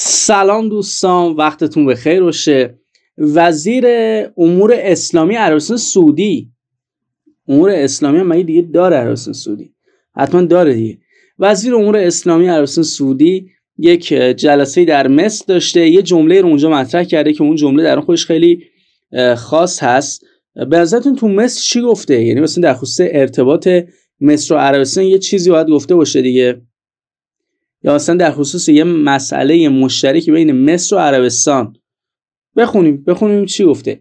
سلام دوستان وقتتون به خیر باشه وزیر امور اسلامی عربستان سعودی امور اسلامی هم دیگه داره عربستان سعودی حتما داره دیگه وزیر امور اسلامی عربستان سعودی یک جلسه در مصر داشته یه جمله رو اونجا مطرح کرده که اون جمله در اون خودش خیلی خاص هست به نظرتون تو مصر چی گفته یعنی مثلا در خصوص ارتباط مصر و عربستان یه چیزی باید گفته باشه دیگه یا مثلا در خصوص یه مسئله مشترک بین مصر و عربستان بخونیم بخونیم چی گفته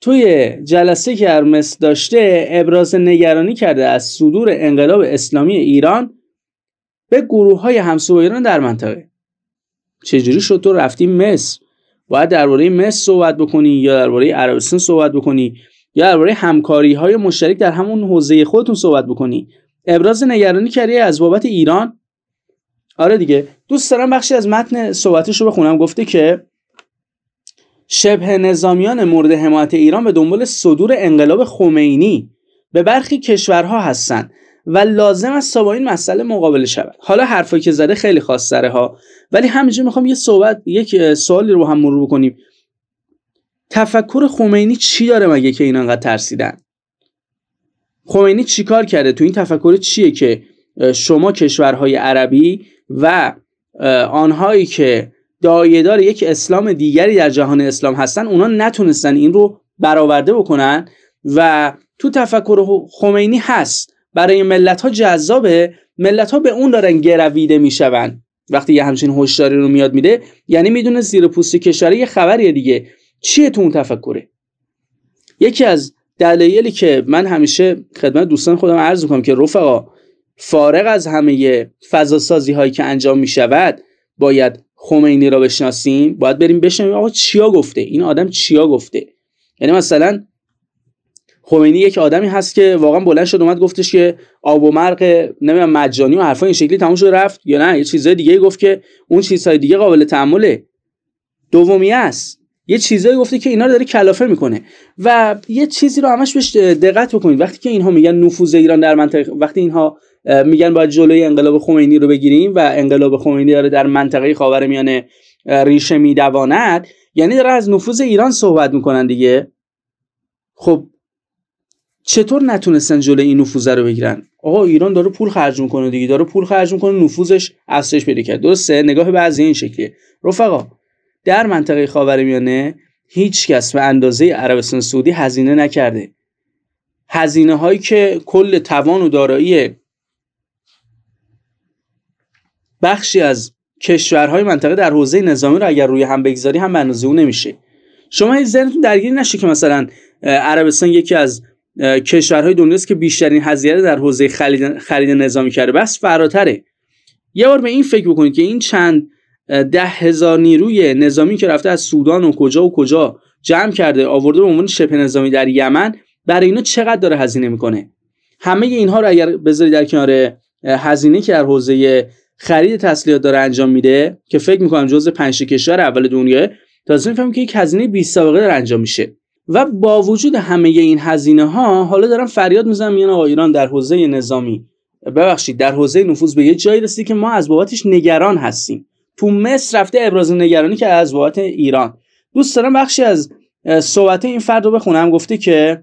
توی جلسه که در مصر داشته ابراز نگرانی کرده از صدور انقلاب اسلامی ایران به گروه های همسو ایران در منطقه چجوری شد تو رفتی مصر باید درباره مصر صحبت بکنی یا درباره عربستان صحبت بکنی یا درباره همکاری های مشترک در همون حوزه خودتون صحبت بکنی ابراز نگرانی کردی از بابت ایران آره دیگه دوست دارم بخشی از متن صحبتش رو بخونم گفته که شبه نظامیان مورد حمایت ایران به دنبال صدور انقلاب خمینی به برخی کشورها هستند و لازم است تا با این مسئله مقابله شود حالا حرفی که زده خیلی خاص سره ها ولی همینجا میخوام یه صحبت یک سوالی رو هم مرور بکنیم تفکر خمینی چی داره مگه که اینا انقدر ترسیدن خمینی چیکار کرده تو این تفکر چیه که شما کشورهای عربی و آنهایی که دایدار یک اسلام دیگری در جهان اسلام هستن اونا نتونستن این رو برآورده بکنن و تو تفکر خمینی هست برای ملت ها جذابه ملت ها به اون دارن گرویده میشوند. وقتی یه همچین هشداری رو میاد میده یعنی میدونه زیر پوست کشوری یه خبری دیگه چیه تو اون تفکره یکی از دلایلی که من همیشه خدمت دوستان خودم عرض میکنم که رفقا فارغ از همه سازی هایی که انجام می شود باید خمینی را بشناسیم باید بریم بشنویم آقا چیا گفته این آدم چیا گفته یعنی مثلا خمینی یک آدمی هست که واقعا بلند شد اومد گفتش که آب و مرق نمیدونم مجانی و حرفا این شکلی تموم شد رفت یا نه یه چیزای دیگه گفت که اون چیزهای دیگه قابل تعمله دومی است یه چیزایی گفته که اینا رو داره کلافه میکنه و یه چیزی رو همش بهش دقت بکنید وقتی که اینها میگن نفوذ ایران در منطقه وقتی اینها میگن باید جلوی انقلاب خمینی رو بگیریم و انقلاب خمینی داره در منطقه خاورمیانه ریشه میدواند یعنی داره از نفوذ ایران صحبت میکنن دیگه خب چطور نتونستن جلوی این نفوذ رو بگیرن آقا ایران داره پول خرج میکنه دیگه داره پول خرج میکنه نفوذش افزایش پیدا کرد درسته نگاه بعضی این شکلیه رفقا در منطقه خاورمیانه هیچ کس به اندازه عربستان سعودی هزینه نکرده هزینه هایی که کل توان و دارایی بخشی از کشورهای منطقه در حوزه نظامی رو اگر روی هم بگذاری هم اندازه اون نمیشه شما هیچ ذهنتون درگیر نشه که مثلا عربستان یکی از کشورهای دنیاست که بیشترین هزینه در حوزه خرید, خرید نظامی کرده بس فراتره یه بار به این فکر بکنید که این چند ده هزار نیروی نظامی که رفته از سودان و کجا و کجا جمع کرده آورده به عنوان شبه نظامی در یمن برای اینا چقدر داره هزینه میکنه همه اینها رو اگر بذاری در کنار هزینه که در حوزه خرید تسلیحات داره انجام میده که فکر میکنم جزء پنج کشور اول دنیا تازه میفهمیم که یک هزینه بی سابقه داره انجام میشه و با وجود همه این هزینه ها حالا دارم فریاد میزنم میان آقا ایران در حوزه نظامی ببخشید در حوزه نفوذ به یه جایی رسید که ما از بابتش نگران هستیم تو مصر رفته ابراز نگرانی که از بابت ایران دوست دارم بخشی از صحبت این فرد رو بخونم گفته که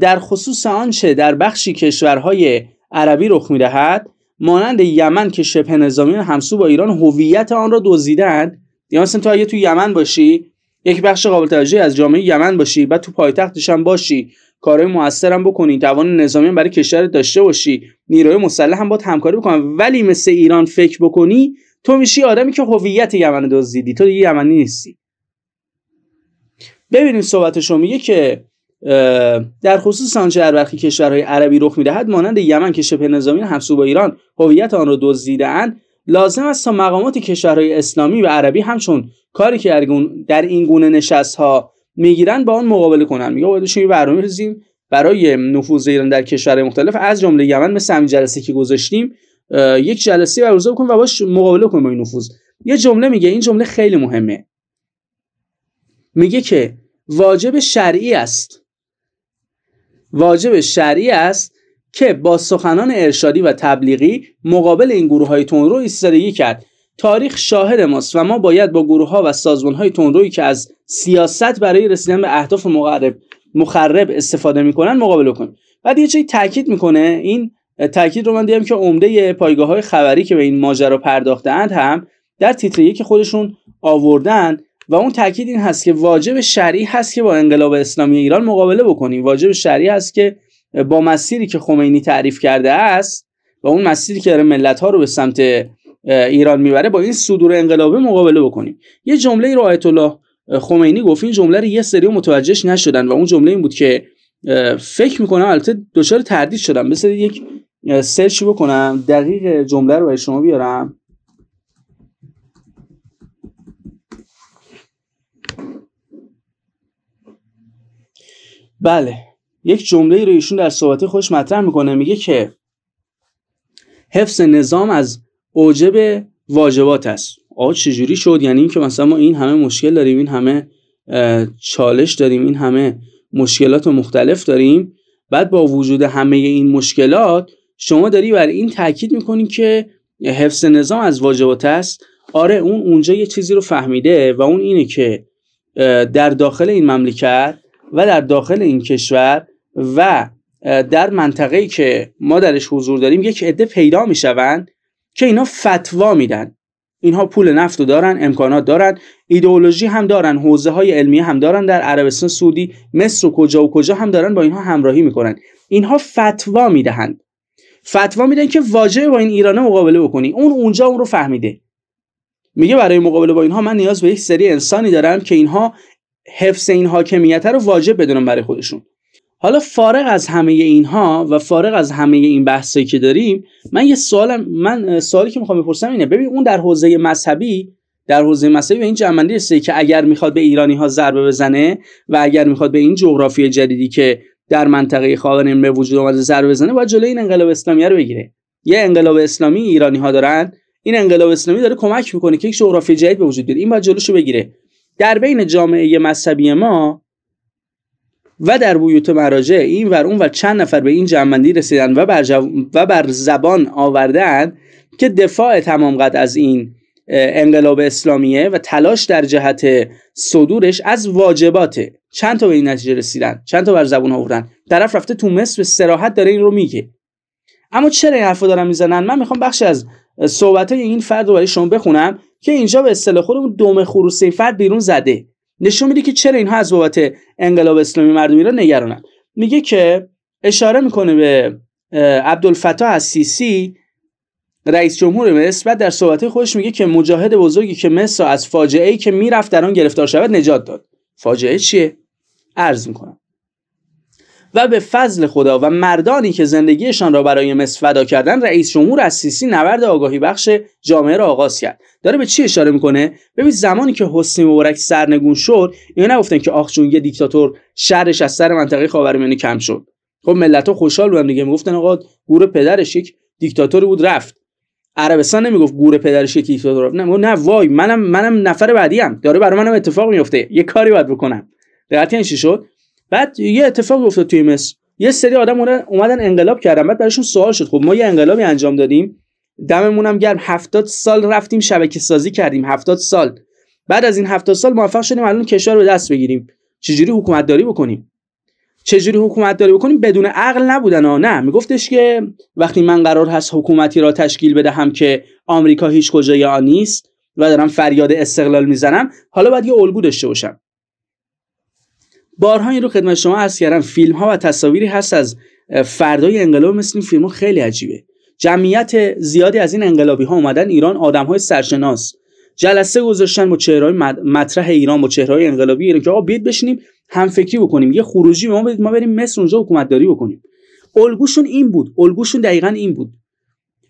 در خصوص آنچه در بخشی کشورهای عربی رخ میدهد مانند یمن که شبه نظامیان همسو با ایران هویت آن را دزدیدن یا یعنی مثلا تو اگه تو یمن باشی یک بخش قابل توجهی از جامعه یمن باشی بعد تو پایتختش هم باشی کارهای موثرم بکنی توان نظامی برای کشور داشته باشی نیروهای مسلح هم با همکاری بکنن ولی مثل ایران فکر بکنی تو میشی آدمی که هویت یمن دزدیدی تو دیگه یمنی نیستی ببینیم صحبتش میگه که در خصوص آنچه در برخی کشورهای عربی رخ میدهد مانند یمن که شبه نظامی همسو با ایران هویت آن را دزدیدهاند لازم است تا مقامات کشورهای اسلامی و عربی همچون کاری که در این گونه نشست ها میگیرند با آن مقابله کنند میگه باید یه برنامه ریزیم برای نفوذ ایران در کشورهای مختلف از جمله یمن مثل همین جلسه که گذاشتیم یک جلسه برگزار بکنیم و باش مقابله کنیم با این نفوذ یه جمله میگه این جمله خیلی مهمه میگه که واجب شرعی است واجب شرعی است که با سخنان ارشادی و تبلیغی مقابل این گروه های تندرو ایستادگی کرد تاریخ شاهد ماست و ما باید با گروه ها و سازمان های تندرویی که از سیاست برای رسیدن به اهداف مخرب استفاده میکنن مقابله کنیم بعد یه چیزی تاکید میکنه این تاکید رو من دیدم که عمده پایگاه های خبری که به این ماجرا پرداختند هم در تیتر که خودشون آوردن و اون تاکید این هست که واجب شرعی هست که با انقلاب اسلامی ایران مقابله بکنیم واجب شرعی هست که با مسیری که خمینی تعریف کرده است و اون مسیری که داره ملت ها رو به سمت ایران میبره با این صدور انقلابی مقابله بکنیم یه جمله رو آیت الله خمینی گفت این جمله رو یه سری متوجهش نشدن و اون جمله این بود که فکر میکنم البته دچار تردید شدم بسید یک سرچ بکنم دقیق جمله رو برای شما بیارم بله یک جمله رو ایشون در صحبت خوش مطرح میکنه میگه که حفظ نظام از اوجب واجبات است آقا چجوری شد یعنی اینکه مثلا ما این همه مشکل داریم این همه چالش داریم این همه مشکلات مختلف داریم بعد با وجود همه این مشکلات شما داری بر این تاکید میکنی که حفظ نظام از واجبات است آره اون اونجا یه چیزی رو فهمیده و اون اینه که در داخل این مملکت و در داخل این کشور و در منطقه‌ای که ما درش حضور داریم یک عده پیدا میشوند که اینا فتوا میدن اینها پول نفت رو دارن امکانات دارن ایدئولوژی هم دارن حوزه های علمی هم دارن در عربستان سعودی مصر و کجا و کجا هم دارن با اینها همراهی میکنن اینها فتوا میدهند فتوا میدن که واجبه با این ایرانه مقابله بکنی اون اونجا اون رو فهمیده میگه برای مقابله با اینها من نیاز به یک سری انسانی دارم که اینها حفظ این حاکمیت رو واجب بدونن برای خودشون حالا فارغ از همه اینها و فارغ از همه این بحثایی که داریم من یه سوالم من سوالی که میخوام بپرسم اینه ببین اون در حوزه مذهبی در حوزه مذهبی به این جمعندی رسیده که اگر میخواد به ایرانی ها ضربه بزنه و اگر میخواد به این جغرافی جدیدی که در منطقه خاورمیانه به وجود اومده ضربه بزنه باید جلوی این انقلاب اسلامی رو بگیره یه انقلاب اسلامی ایرانی ها دارن این انقلاب اسلامی داره کمک میکنه که یک جغرافی جدید به وجود بیاد این باید جلوشو بگیره در بین جامعه مذهبی ما و در بیوت مراجع این ور اون و چند نفر به این جنبندی رسیدن و بر, و بر زبان آوردن که دفاع تمام قد از این انقلاب اسلامیه و تلاش در جهت صدورش از واجباته چند تا به این نتیجه رسیدن چند تا بر زبان آوردن طرف رفته تو مصر به سراحت داره این رو میگه اما چرا این حرفو دارن میزنن من میخوام بخشی از صحبت های این فرد رو برای شما بخونم که اینجا به اصطلاح خودمون دم خروس فرد بیرون زده نشون میده که چرا اینها از بابت انقلاب اسلامی مردم ایران نگرانن میگه که اشاره میکنه به عبدالفتاح از سیسی رئیس جمهور مصر بعد در صحبت خودش میگه که مجاهد بزرگی که مصر از فاجعه ای که میرفت در آن گرفتار شود نجات داد فاجعه چیه عرض میکنم و به فضل خدا و مردانی که زندگیشان را برای مصر فدا کردن رئیس جمهور از سیسی نبرد آگاهی بخش جامعه را آغاز کرد داره به چی اشاره میکنه ببین زمانی که حسنی مبارک سرنگون شد اینا نگفتن که آخ جون یه دیکتاتور شرش از سر منطقه خاورمیانه کم شد خب ملت‌ها خوشحال بودن دیگه میگفتن آقا گور پدرش یک دیکتاتوری بود رفت عربستان نمیگفت گور پدرش یک دیکتاتور نه نه وای منم منم نفر بعدیم داره برای اتفاق میفته یه کاری باید بکنم دقیقاً چی شد بعد یه اتفاق افتاد توی مصر یه سری آدم اومدن انقلاب کردن بعد براشون سوال شد خب ما یه انقلابی انجام دادیم دممونم گرم هفتاد سال رفتیم شبکه سازی کردیم هفتاد سال بعد از این هفتاد سال موفق شدیم الان کشور رو دست بگیریم چجوری حکومت داری بکنیم چجوری حکومت داری بکنیم بدون عقل نبودن ها نه میگفتش که وقتی من قرار هست حکومتی را تشکیل بدهم که آمریکا هیچ کجای آن نیست و دارم فریاد استقلال میزنم حالا باید یه الگو داشته باشم بارها این رو خدمت شما عرض کردم فیلم ها و تصاویری هست از فردای انقلاب مثل این فیلم ها خیلی عجیبه جمعیت زیادی از این انقلابی ها اومدن ایران آدم های سرشناس جلسه گذاشتن با چهرهای مطرح ایران با چهرهای انقلابی ایران که آقا بیاد بشینیم همفکری بکنیم یه خروجی به ما بدید ما بریم مصر اونجا حکومت داری بکنیم الگوشون این بود الگوشون دقیقا این بود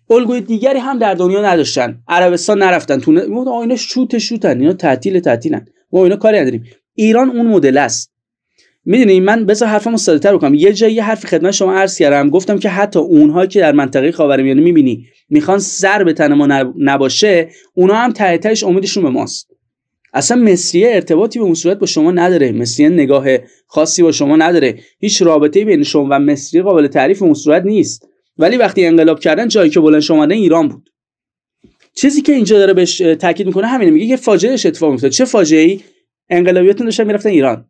الگوی دیگری هم در دنیا نداشتن عربستان نرفتن تو آینه شوت شوتن اینا تعطیل تعطیلن ما اینا کاری نداریم ایران اون مدل است میدونی من بذار حرفمو ساده تر بکنم یه جایی حرف خدمت شما عرض کردم گفتم که حتی اونها که در منطقه خاورمیانه میبینی میخوان سر به تن ما نباشه اونا هم ته تهش امیدشون به ماست اصلا مصریه ارتباطی به اون صورت با شما نداره مصریه نگاه خاصی با شما نداره هیچ رابطه بین شما و مصریه قابل تعریف اون صورت نیست ولی وقتی انقلاب کردن جایی که بلند شما ایران بود چیزی که اینجا داره بهش تاکید میکنه همینه میگه که فاجعه اتفاق میفته چه فاجعه ای انقلابیتون داشتن میرفتن ایران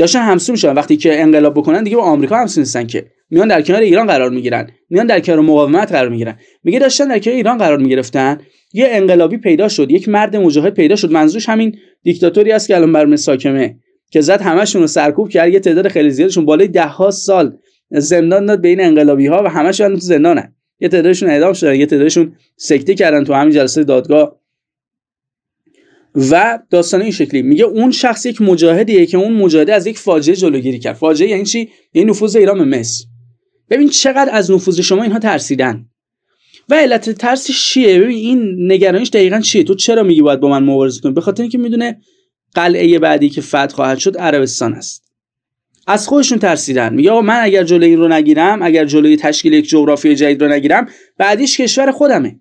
داشتن همسو میشن وقتی که انقلاب بکنن دیگه با آمریکا همسو نیستن که میان در کنار ایران قرار میگیرن میان در کنار مقاومت قرار میگیرن میگه داشتن در کنار ایران قرار میگرفتن یه انقلابی پیدا شد یک مرد مجاهد پیدا شد منظورش همین دیکتاتوری است که الان بر ساکمه که زد همشون رو سرکوب کرد یه تعداد خیلی زیادشون بالای ده ها سال زندان داد به این انقلابی ها و همشون تو زندانن یه تعدادشون اعدام شدن یه تعدادشون سکته کردن تو همین جلسه دادگاه و داستان این شکلی میگه اون شخص یک مجاهدیه که اون مجاهده از یک فاجعه جلوگیری کرد فاجعه یعنی چی یعنی نفوذ ایران به مصر ببین چقدر از نفوذ شما اینها ترسیدن و علت ترسش چیه ببین این نگرانیش دقیقا چیه تو چرا میگی باید با من مبارزه کنی به خاطر اینکه میدونه قلعه بعدی که فتح خواهد شد عربستان است از خودشون ترسیدن میگه من اگر جلوی این رو نگیرم اگر جلوی تشکیل یک جغرافی جدید رو نگیرم بعدیش کشور خودمه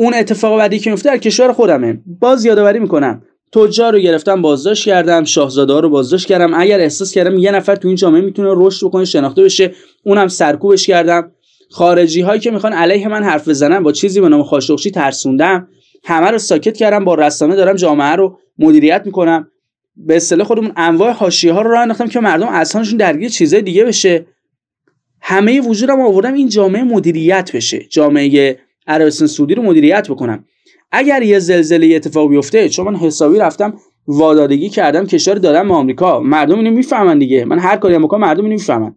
اون اتفاق بعدی که میفته در کشور خودمه باز یادآوری میکنم تجار رو گرفتم بازداشت کردم شاهزاده رو بازداشت کردم اگر احساس کردم یه نفر تو این جامعه میتونه رشد بکنه شناخته بشه اونم سرکوبش کردم خارجی هایی که میخوان علیه من حرف بزنن با چیزی به نام خاشقچی ترسوندم همه رو ساکت کردم با رسانه دارم جامعه رو مدیریت میکنم به اصطلاح خودمون انواع حاشیه ها رو راه انداختم که مردم اصلاشون درگیر چیزای دیگه بشه همه وجودم آوردم این جامعه مدیریت بشه جامعه عربستان سودی رو مدیریت بکنم اگر یه زلزله اتفاق بیفته چون من حسابی رفتم وادادگی کردم کشور دادم به آمریکا مردم اینو میفهمن دیگه من هر کاری بکنم مردم اینو میفهمن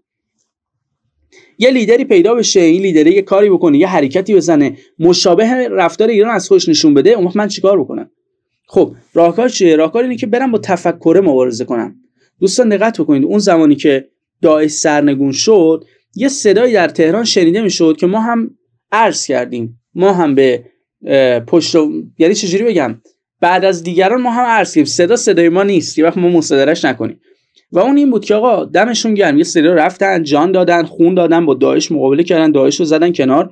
یه لیدری پیدا بشه این لیدری یه کاری بکنه یه حرکتی بزنه مشابه رفتار ایران از خوش نشون بده اون من چیکار بکنم خب راهکار چیه راهکار اینه که برم با تفکر مبارزه کنم دوستان دقت بکنید اون زمانی که داعش سرنگون شد یه صدایی در تهران شنیده میشد که ما هم عرض کردیم ما هم به پشت یعنی چجوری بگم بعد از دیگران ما هم عرض کردیم صدا صدای ما نیست یه وقت ما مصادرش نکنیم و اون این بود که آقا دمشون گرم یه سری رفتن جان دادن خون دادن با داعش مقابله کردن داعش رو زدن کنار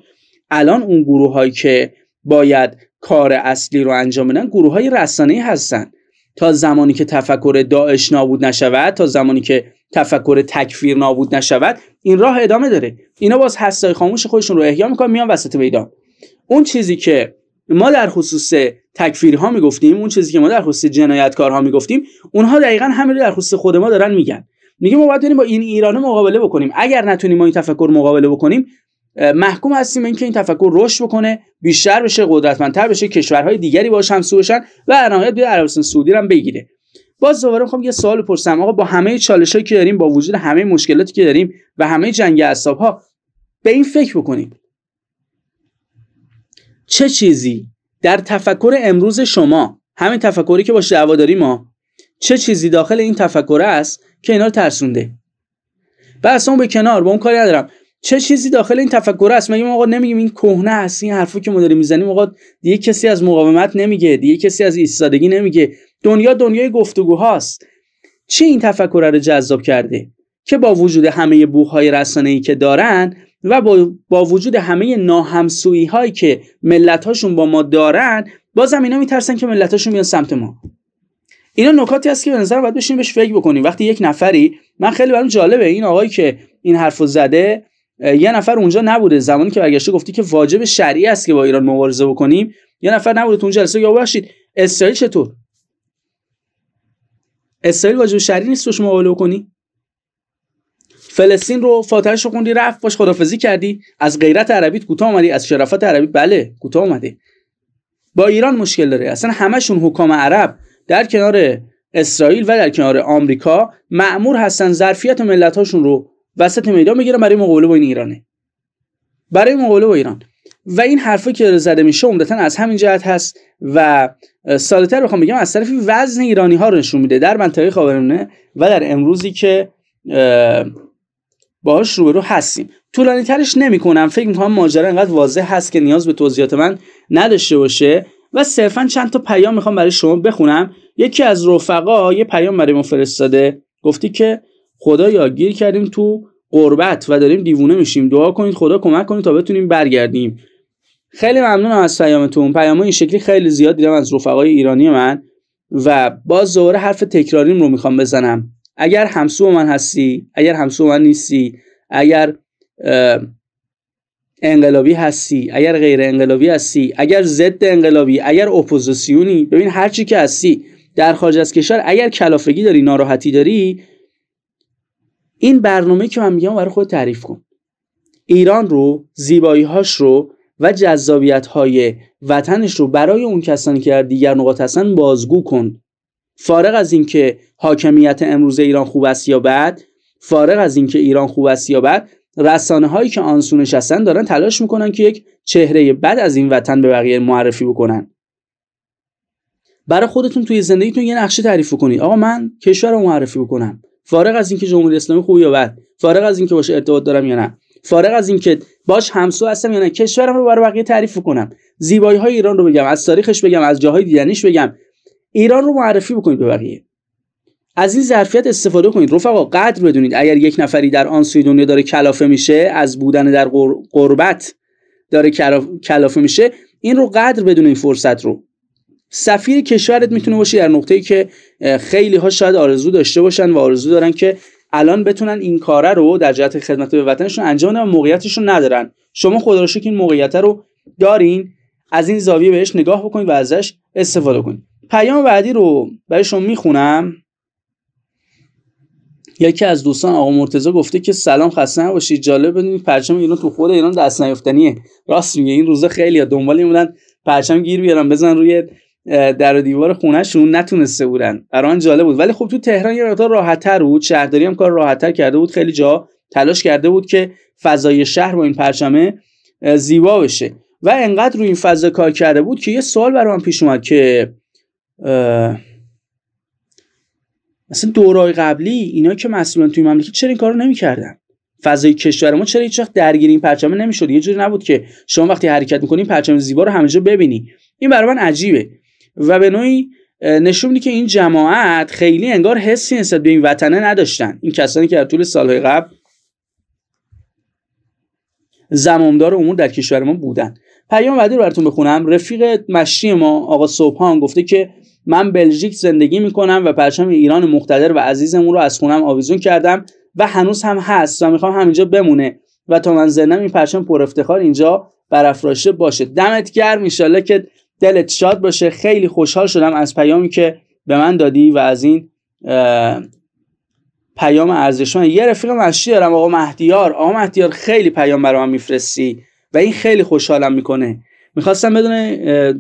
الان اون گروه هایی که باید کار اصلی رو انجام بدن گروه های رسانه هستن تا زمانی که تفکر داعش نابود نشود تا زمانی که تفکر تکفیر نابود نشود این راه ادامه داره اینا باز حسای خاموش خودشون رو احیا میکنن میان وسط میدان اون چیزی که ما در خصوص تکفیرها میگفتیم اون چیزی که ما در خصوص جنایتکارها میگفتیم اونها دقیقا همین رو در خصوص خود ما دارن میگن میگه ما باید با این ایران مقابله بکنیم اگر نتونیم ما این تفکر مقابله بکنیم محکوم هستیم اینکه این تفکر رشد بکنه بیشتر بشه قدرتمندتر بشه کشورهای دیگری باهاش هم بشن و در نهایت به عربستان سعودی هم بگیره باز دوباره میخوام یه سوال پرسم آقا با همه چالشایی که داریم با وجود همه مشکلاتی که داریم و همه جنگ اعصاب ها به این فکر بکنیم چه چیزی در تفکر امروز شما همین تفکری که باش دعوا داریم ما چه چیزی داخل این تفکر است که اینا رو ترسونده بس به کنار با اون کاری ندارم چه چیزی داخل این تفکر است مگه ما آقا نمیگیم این کهنه است این حرفو که ما داریم میزنیم آقا دیگه کسی از مقاومت نمیگه دیگه کسی از ایستادگی نمیگه دنیا دنیای گفتگوهاست چی این تفکر رو جذاب کرده که با وجود همه بوهای رسانه‌ای که دارن و با, وجود همه ناهمسویی هایی که ملت هاشون با ما دارن بازم اینا میترسن که ملت هاشون بیان سمت ما اینا نکاتی هست که به نظر باید بشین بهش فکر بکنیم وقتی یک نفری من خیلی برام جالبه این آقایی که این حرفو زده یه نفر اونجا نبوده زمانی که برگشته گفتی که واجب شرعی است که با ایران مبارزه بکنیم یه نفر نبوده تو اون جلسه یا باشید اسرائیل چطور اسرائیل واجب شرعی نیست مقابله بکنی فلسطین رو فاتحش رو خوندی رفت باش خدافزی کردی از غیرت عربیت کوتاه اومدی از شرافت عربی بله کوتاه اومدی با ایران مشکل داره اصلا همشون حکام عرب در کنار اسرائیل و در کنار آمریکا معمور هستن ظرفیت هاشون رو وسط میدان میگیرن برای مقابله با این ایرانه برای مقابله با ایران و این حرفی که زده میشه عمدتا از همین جهت هست و سالتر بخوام بگم از طرفی وزن ایرانی ها رو نشون میده در منطقه خاورمیانه و در امروزی که باهاش روبرو هستیم طولانی ترش نمی کنم فکر میکنم ماجرا انقدر واضح هست که نیاز به توضیحات من نداشته باشه و صرفا چند تا پیام میخوام برای شما بخونم یکی از رفقا یه پیام برای ما فرستاده گفتی که خدا گیر کردیم تو قربت و داریم دیوونه میشیم دعا کنید خدا کمک کنید تا بتونیم برگردیم خیلی ممنونم از پیامتون پیام این شکلی خیلی زیاد دیدم از رفقای ایرانی من و باز دوباره حرف تکراریم رو میخوام بزنم اگر همسو من هستی اگر همسو من نیستی اگر انقلابی هستی اگر غیر انقلابی هستی اگر ضد انقلابی اگر اپوزیسیونی ببین هر چی که هستی در خارج از کشور اگر کلافگی داری ناراحتی داری این برنامه که من میگم برای خود تعریف کن ایران رو زیبایی هاش رو و جذابیت های وطنش رو برای اون کسانی که در دیگر نقاط هستن بازگو کن فارغ از اینکه حاکمیت امروز ایران خوب است یا بد فارغ از اینکه ایران خوب است یا بد رسانه هایی که آنسو نشستن دارن تلاش میکنن که یک چهره بد از این وطن به بقیه معرفی بکنن برای خودتون توی زندگیتون یه نقشه تعریف کنید آقا من کشور رو معرفی بکنم فارغ از اینکه جمهوری اسلامی خوب یا بد فارغ از اینکه باش ارتباط دارم یا نه فارغ از اینکه باش همسو هستم یا نه کشورم رو برای بقیه تعریف کنم زیبایی های ایران رو بگم از تاریخش بگم از جاهای دیدنیش بگم ایران رو معرفی بکنید به بقیه از این ظرفیت استفاده کنید رفقا قدر بدونید اگر یک نفری در آن سوی دنیا داره کلافه میشه از بودن در قربت داره کلافه میشه این رو قدر بدونید فرصت رو سفیر کشورت میتونه باشه در نقطه‌ای که خیلی ها شاید آرزو داشته باشن و آرزو دارن که الان بتونن این کاره رو در جهت خدمت به وطنشون انجام بدن و موقعیتشون ندارن شما خدا رو این موقعیت رو دارین از این زاویه بهش نگاه بکنید و ازش استفاده کنید پیام بعدی رو برای شما میخونم یکی از دوستان آقا مرتزا گفته که سلام خسته نباشید جالب بدونید پرچم ایران تو خود ایران دست نیافتنیه راست میگه این روزه خیلی ها دنبال این بودن پرچم گیر بیارن بزن روی در و دیوار خونهشون نتونسته بودن برای جالب بود ولی خب تو تهران یه مقدار راحتتر بود شهرداری هم کار راحتتر کرده بود خیلی جا تلاش کرده بود که فضای شهر با این پرچمه زیبا بشه و انقدر روی این فضا کار کرده بود که یه سوال برام پیش اومد که مثلا دورای قبلی اینا که مسئولان توی مملکت چرا این کارو نمیکردن فضای کشور ما چرا هیچ درگیر این پرچم نمیشد یه جوری نبود که شما وقتی حرکت میکنین پرچم زیبا رو همه جا ببینی این برای من عجیبه و به نوعی نشون میده که این جماعت خیلی انگار حسی نسبت به این وطنه نداشتن این کسانی که در طول سالهای قبل زمامدار امور در کشور ما بودن پیام بعدی رو براتون بخونم رفیق مشتی ما آقا صبحان گفته که من بلژیک زندگی میکنم و پرچم ایران مقتدر و عزیزمون رو از خونم آویزون کردم و هنوز هم هست و میخوام همینجا بمونه و تا من زندم این پرچم پر افتخار اینجا برافراشته باشه دمت گرم ایشالله که دلت شاد باشه خیلی خوشحال شدم از پیامی که به من دادی و از این پیام ارزشمند یه رفیق از دارم آقا مهدیار آقا مهدیار خیلی پیام برام میفرستی و این خیلی خوشحالم میکنه میخواستم بدونه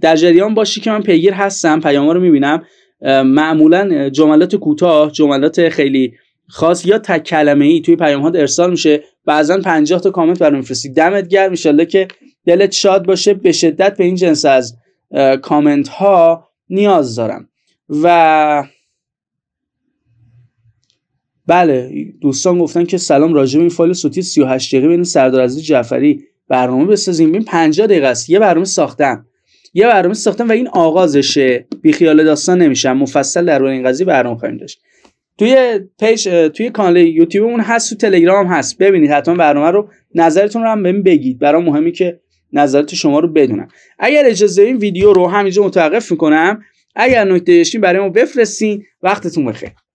در جریان باشی که من پیگیر هستم ها رو میبینم معمولا جملات کوتاه جملات خیلی خاص یا تک کلمه ای توی پیام ها ارسال میشه بعضا 50 تا کامنت برام میفرستی دمت گرم ان که دلت شاد باشه به شدت به این جنس از کامنت ها نیاز دارم و بله دوستان گفتن که سلام راجب این فایل صوتی 38 دقیقه بین سردار عزیز جعفری برنامه بسازیم بین 50 دقیقه است یه برنامه ساختم یه برنامه ساختم و این آغازشه خیال داستان نمیشم مفصل در این قضیه برنامه خواهیم داشت توی پیش، توی کانال یوتیوبمون هست تو تلگرام هست ببینید حتما برنامه رو نظرتون رو هم بهم بگید برام مهمی که نظرت شما رو بدونم اگر اجازه این ویدیو رو همینجا متوقف میکنم اگر نکته داشتین برای ما بفرستین وقتتون بخیر